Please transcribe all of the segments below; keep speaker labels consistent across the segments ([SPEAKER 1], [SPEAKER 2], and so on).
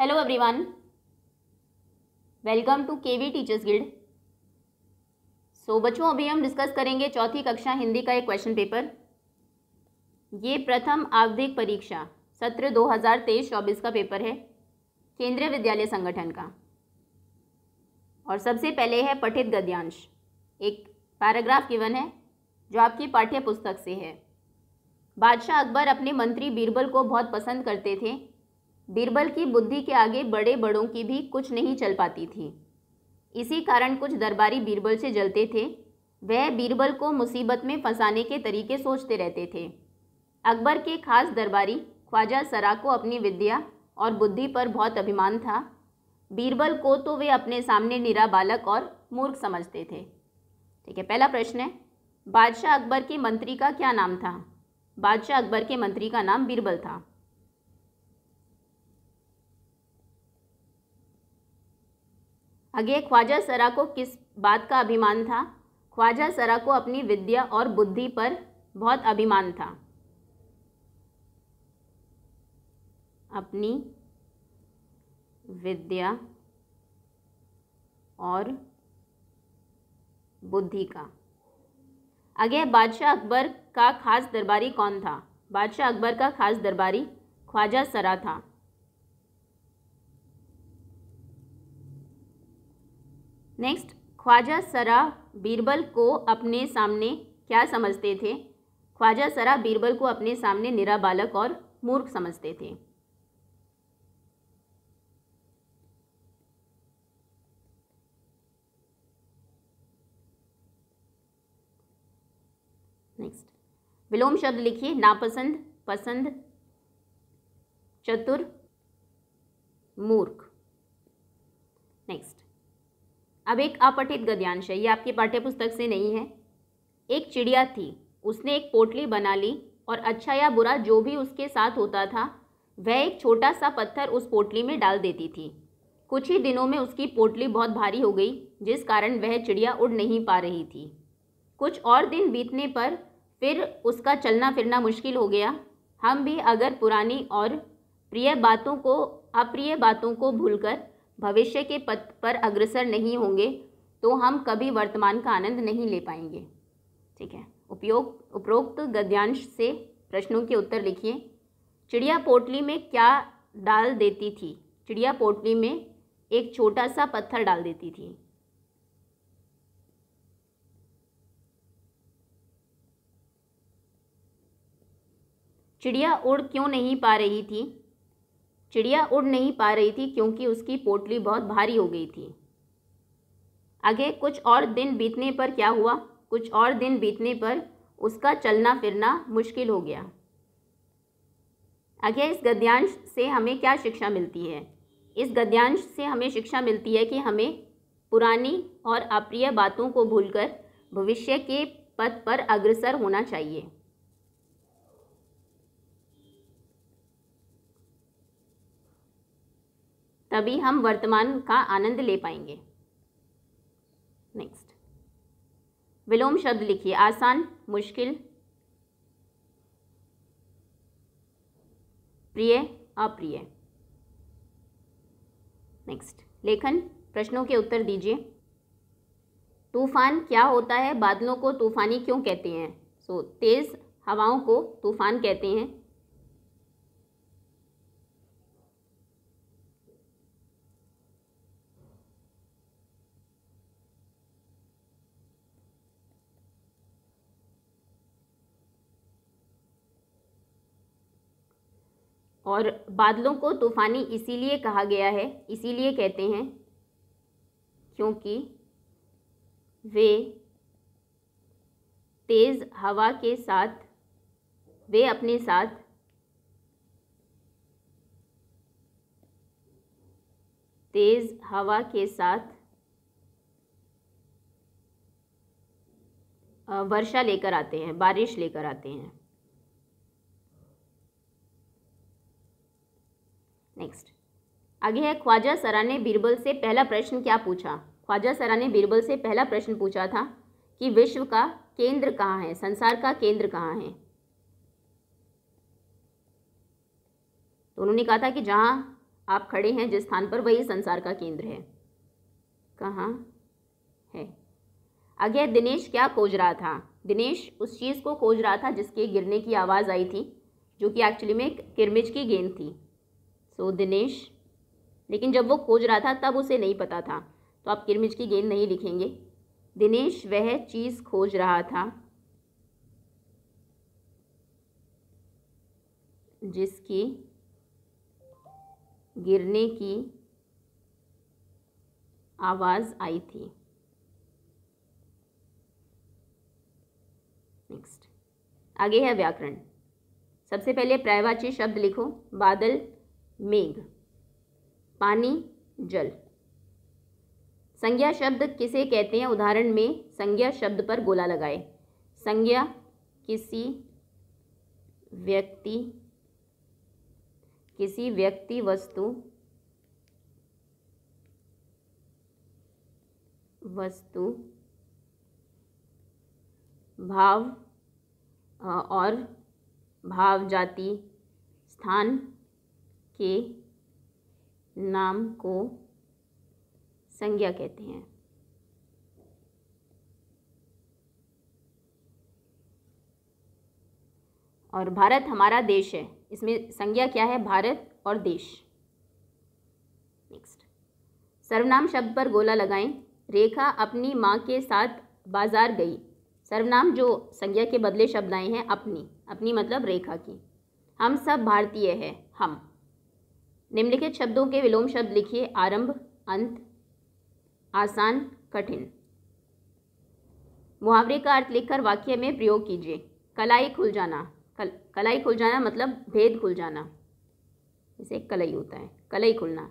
[SPEAKER 1] hello everyone welcome to KV teachers guild so बच्चों अभी हम डिस्कस करेंगे चौथी कक्षा हिंदी का एक क्वेश्चन पेपर ये प्रथम आवधिक परीक्षा सत्र 2023-24 का पेपर है केंद्रीय विद्यालय संगठन का और सबसे पहले है पठित गद्यांश एक पैराग्राफ गिवन है जो आपकी पाठ्य पुस्तक से है बादशाह अकबर अपने मंत्री बीरबल को बहुत पसंद करते थे बीरबल की बुद्धि के आगे बड़े बड़ों की भी कुछ नहीं चल पाती थी इसी कारण कुछ दरबारी बीरबल से जलते थे वह बीरबल को मुसीबत में फंसाने के तरीके सोचते रहते थे अकबर के खास दरबारी ख्वाजा सरा को अपनी विद्या और बुद्धि पर बहुत अभिमान था बीरबल को तो वे अपने सामने निरा बालक और मूर्ख समझते थे ठीक है पहला प्रश्न है बादशाह अकबर के मंत्री का क्या नाम था बादशाह अकबर के मंत्री का नाम बीरबल था आगे ख्वाजा सरा को किस बात का अभिमान था ख्वाजा सरा को अपनी विद्या और बुद्धि पर बहुत अभिमान था अपनी विद्या और बुद्धि का आगे बादशाह अकबर का खास दरबारी कौन था बादशाह अकबर का खास दरबारी ख्वाजा सरा था नेक्स्ट ख्वाजा सरा बीरबल को अपने सामने क्या समझते थे ख्वाजा सरा बीरबल को अपने सामने निरा बालक और मूर्ख समझते थे नेक्स्ट विलोम शब्द लिखिए नापसंद पसंद चतुर मूर्ख नेक्स्ट अब एक अपठित गद्यांश है ये आपकी पाठ्यपुस्तक से नहीं है एक चिड़िया थी उसने एक पोटली बना ली और अच्छा या बुरा जो भी उसके साथ होता था वह एक छोटा सा पत्थर उस पोटली में डाल देती थी कुछ ही दिनों में उसकी पोटली बहुत भारी हो गई जिस कारण वह चिड़िया उड़ नहीं पा रही थी कुछ और दिन बीतने पर फिर उसका चलना फिरना मुश्किल हो गया हम भी अगर पुरानी और प्रिय बातों को अप्रिय बातों को भूलकर भविष्य के पथ पर अग्रसर नहीं होंगे तो हम कभी वर्तमान का आनंद नहीं ले पाएंगे ठीक है उपयोग उपरोक्त गद्यांश से प्रश्नों के उत्तर लिखिए चिड़िया पोटली में क्या डाल देती थी चिड़िया पोटली में एक छोटा सा पत्थर डाल देती थी चिड़िया उड़ क्यों नहीं पा रही थी चिड़िया उड़ नहीं पा रही थी क्योंकि उसकी पोटली बहुत भारी हो गई थी आगे कुछ और दिन बीतने पर क्या हुआ कुछ और दिन बीतने पर उसका चलना फिरना मुश्किल हो गया आगे इस गद्यांश से हमें क्या शिक्षा मिलती है इस गद्यांश से हमें शिक्षा मिलती है कि हमें पुरानी और अप्रिय बातों को भूलकर भविष्य के पथ पर अग्रसर होना चाहिए तभी हम वर्तमान का आनंद ले पाएंगे नेक्स्ट विलोम शब्द लिखिए आसान मुश्किल प्रिय अप्रिय नेक्स्ट लेखन प्रश्नों के उत्तर दीजिए तूफान क्या होता है बादलों को तूफानी क्यों कहते हैं सो so, तेज़ हवाओं को तूफान कहते हैं और बादलों को तूफ़ानी इसीलिए कहा गया है इसीलिए कहते हैं क्योंकि वे तेज़ हवा के साथ वे अपने साथ तेज़ हवा के साथ वर्षा लेकर आते हैं बारिश लेकर आते हैं नेक्स्ट आगे है ख्वाजा सरा ने बीरबल से पहला प्रश्न क्या पूछा ख्वाजा सरा ने बीरबल से पहला प्रश्न पूछा था कि विश्व का केंद्र कहाँ है संसार का केंद्र कहाँ है तो उन्होंने कहा था कि जहाँ आप खड़े हैं जिस स्थान पर वही संसार का केंद्र है कहाँ है आगे दिनेश क्या खोज रहा था दिनेश उस चीज़ को खोज रहा था जिसके गिरने की आवाज़ आई थी जो कि एक्चुअली में किरमिज की गेंद थी सो तो दिनेश लेकिन जब वो खोज रहा था तब उसे नहीं पता था तो आप किरमिज की गेंद नहीं लिखेंगे दिनेश वह चीज़ खोज रहा था जिसकी गिरने की आवाज़ आई थी नेक्स्ट आगे है व्याकरण सबसे पहले प्रायवाची शब्द लिखो बादल मेघ पानी जल संज्ञा शब्द किसे कहते हैं उदाहरण में संज्ञा शब्द पर गोला लगाए संज्ञा किसी व्यक्ति किसी व्यक्ति वस्तु वस्तु भाव और भाव जाति स्थान के नाम को संज्ञा कहते हैं और भारत हमारा देश है इसमें संज्ञा क्या है भारत और देश नेक्स्ट सर्वनाम शब्द पर गोला लगाएं रेखा अपनी माँ के साथ बाजार गई सर्वनाम जो संज्ञा के बदले शब्द आए हैं अपनी अपनी मतलब रेखा की हम सब भारतीय हैं हम निम्नलिखित शब्दों के विलोम शब्द लिखिए आरंभ अंत आसान कठिन मुहावरे का अर्थ लिखकर वाक्य में प्रयोग कीजिए कलाई खुल जाना कल कलाई खुल जाना मतलब भेद खुल जाना जैसे कलई होता है कलई खुलना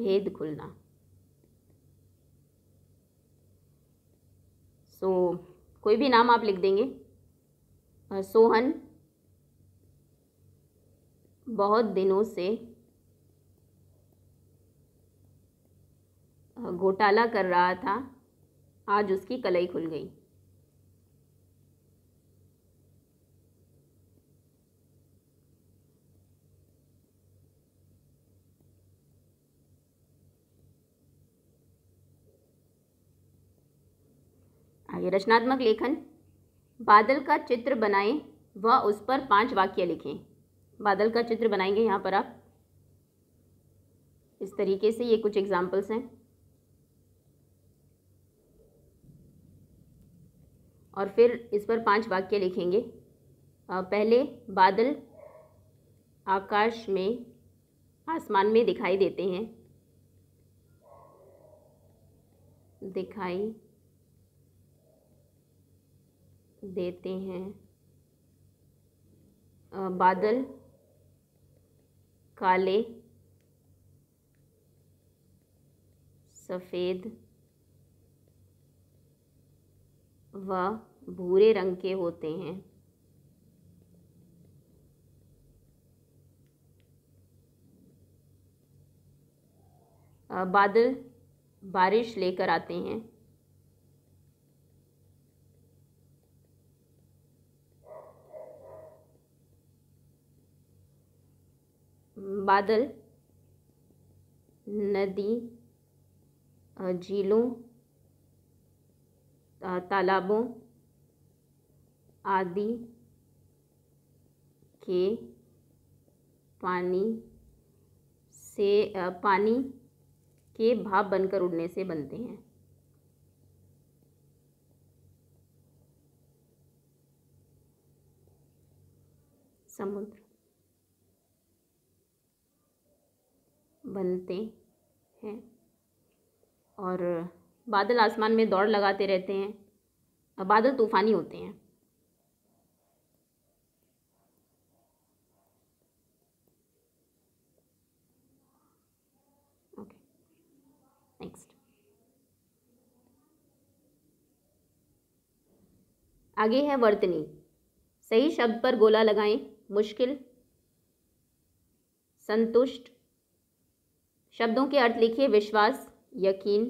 [SPEAKER 1] भेद खुलना सो so, कोई भी नाम आप लिख देंगे सोहन बहुत दिनों से घोटाला कर रहा था आज उसकी कलई खुल गई आगे रचनात्मक लेखन बादल का चित्र बनाएं व उस पर पांच वाक्य लिखें बादल का चित्र बनाएंगे यहाँ पर आप इस तरीके से ये कुछ एग्जाम्पल्स हैं और फिर इस पर पांच वाक्य लिखेंगे पहले बादल आकाश में आसमान में दिखाई देते हैं दिखाई देते हैं बादल काले सफ़ेद व भूरे रंग के होते हैं बादल बारिश लेकर आते हैं बादल नदी झीलों तालाबों आदि के पानी से पानी के भाप बनकर उड़ने से बनते हैं समुद्र बनते हैं और बादल आसमान में दौड़ लगाते रहते हैं बादल तूफ़ानी होते हैं नेक्स्ट आगे है वर्तनी सही शब्द पर गोला लगाएं मुश्किल संतुष्ट शब्दों के अर्थ लिखिए विश्वास यकीन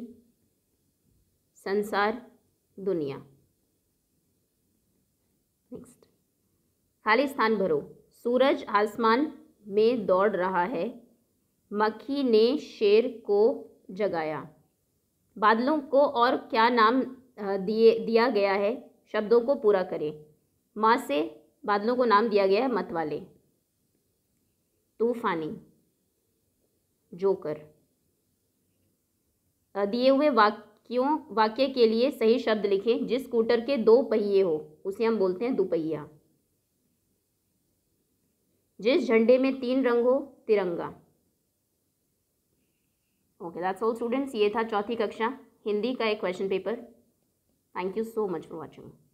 [SPEAKER 1] संसार दुनिया नेक्स्ट खाली स्थान भरो सूरज आसमान में दौड़ रहा है मक्खी ने शेर को जगाया बादलों को और क्या नाम दिए दिया गया है शब्दों को पूरा करें माँ से बादलों को नाम दिया गया है मतवाले तूफानी जोकर दिए हुए वाक्यों वाक्य के लिए सही शब्द लिखें जिस स्कूटर के दो पहिए हो उसे हम बोलते हैं दुपहिया जिस झंडे में तीन रंग हो तिरंगा ओके दैट्स ऑल स्टूडेंट्स ये था चौथी कक्षा हिंदी का एक question paper thank you so much for watching